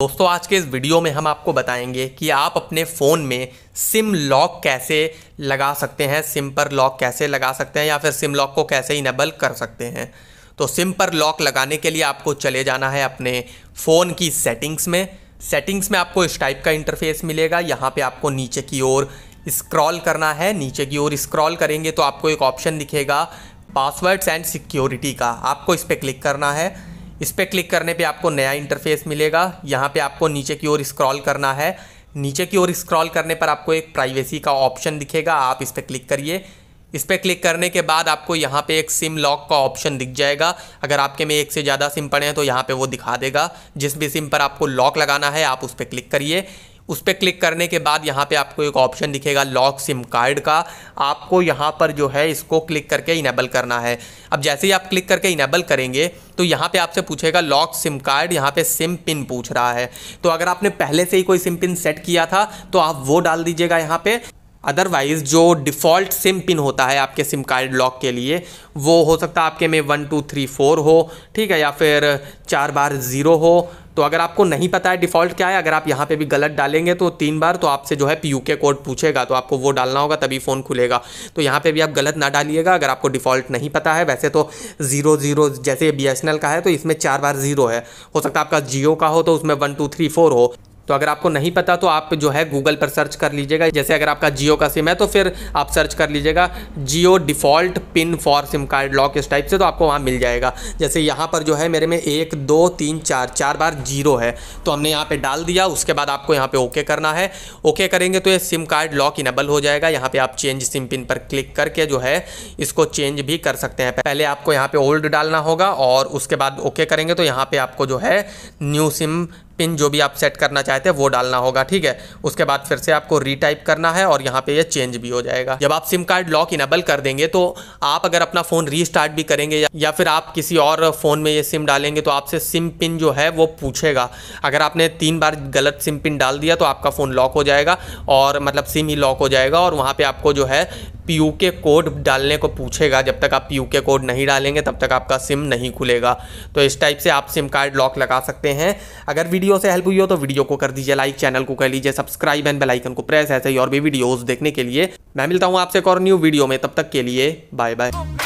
दोस्तों आज के इस वीडियो में हम आपको बताएंगे कि आप अपने फ़ोन में सिम लॉक कैसे लगा सकते हैं सिम पर लॉक कैसे लगा सकते हैं या फिर सिम लॉक को कैसे इनेबल कर सकते हैं तो सिम पर लॉक लगाने के लिए आपको चले जाना है अपने फ़ोन की सेटिंग्स में सेटिंग्स में आपको इस टाइप का इंटरफेस मिलेगा यहाँ पर आपको नीचे की ओर इस्क्रॉल करना है नीचे की ओर इस्क्रॉल करेंगे तो आपको एक ऑप्शन दिखेगा पासवर्ड्स एंड सिक्योरिटी का आपको इस पर क्लिक करना है इस पर क्लिक करने पे आपको नया इंटरफेस मिलेगा यहाँ पे आपको नीचे की ओर स्क्रॉल करना है नीचे की ओर स्क्रॉल करने पर आपको एक प्राइवेसी का ऑप्शन दिखेगा आप इस पर क्लिक करिए इस पर क्लिक करने के बाद आपको यहाँ पे एक सिम लॉक का ऑप्शन दिख जाएगा अगर आपके में एक से ज़्यादा सिम पड़े हैं तो यहाँ पे वो दिखा देगा जिस भी सिम पर आपको लॉक लगाना है आप उस पर क्लिक करिए उस पर क्लिक करने के बाद यहाँ पे आपको एक ऑप्शन दिखेगा लॉक सिम कार्ड का आपको यहाँ पर जो है इसको क्लिक करके इनेबल करना है अब जैसे ही आप क्लिक करके इनेबल करेंगे तो यहाँ पे आपसे पूछेगा लॉक सिम कार्ड यहाँ पे सिम पिन पूछ रहा है तो अगर आपने पहले से ही कोई सिम पिन सेट किया था तो आप वो डाल दीजिएगा यहाँ पे अदरवाइज़ जो डिफ़ॉल्ट सिम पिन होता है आपके सिम कार्ड लॉक के लिए वो हो सकता है आपके में वन टू थ्री फोर हो ठीक है या फिर चार बार ज़ीरो हो तो अगर आपको नहीं पता है डिफ़ॉल्ट क्या है अगर आप यहाँ पे भी गलत डालेंगे तो तीन बार तो आपसे जो है पी के कोड पूछेगा तो आपको वो डालना होगा तभी फ़ोन खुलेगा तो यहाँ पे भी आप गलत ना डालिएगा अगर आपको डिफ़ॉल्ट नहीं पता है वैसे तो ज़ीरो ज़ीरो जैसे बी का है तो इसमें चार बार ज़ीरो है हो सकता है आपका जियो का हो तो उसमें वन टू थ्री फोर हो तो अगर आपको नहीं पता तो आप जो है गूगल पर सर्च कर लीजिएगा जैसे अगर आपका जियो का सिम है तो फिर आप सर्च कर लीजिएगा Jio default pin for SIM card lock इस टाइप से तो आपको वहाँ मिल जाएगा जैसे यहाँ पर जो है मेरे में एक दो तीन चार चार बार जीरो है तो हमने यहाँ पे डाल दिया उसके बाद आपको यहाँ पर ओके करना है ओके करेंगे तो ये सिम कार्ड लॉक इनेबल हो जाएगा यहाँ पर आप चेंज सिम पिन पर क्लिक करके जो है इसको चेंज भी कर सकते हैं पहले आपको यहाँ पर ओल्ड डालना होगा और उसके बाद ओके करेंगे तो यहाँ पर आपको जो है न्यू सिम पिन जो भी आप सेट करना चाहते हैं वो डालना होगा ठीक है उसके बाद फिर से आपको रीटाइप करना है और यहाँ पे ये चेंज भी हो जाएगा जब आप सिम कार्ड लॉक इनेबल कर देंगे तो आप अगर अपना फ़ोन रीस्टार्ट भी करेंगे या फिर आप किसी और फ़ोन में ये सिम डालेंगे तो आपसे सिम पिन जो है वो पूछेगा अगर आपने तीन बार गलत सिम पिन डाल दिया तो आपका फ़ोन लॉक हो जाएगा और मतलब सिम ही लॉक हो जाएगा और वहाँ पर आपको जो है पी कोड डालने को पूछेगा जब तक आप पी कोड नहीं डालेंगे तब तक आपका सिम नहीं खुलेगा तो इस टाइप से आप सिम कार्ड लॉक लगा सकते हैं अगर वीडियो से हेल्प हुई हो तो वीडियो को कर दीजिए लाइक चैनल को कर लीजिए सब्सक्राइब एंड बेलाइकन को प्रेस ऐसे ही और भी वीडियोज़ देखने के लिए मैं मिलता हूँ आपसे एक और न्यू वीडियो में तब तक के लिए बाय बाय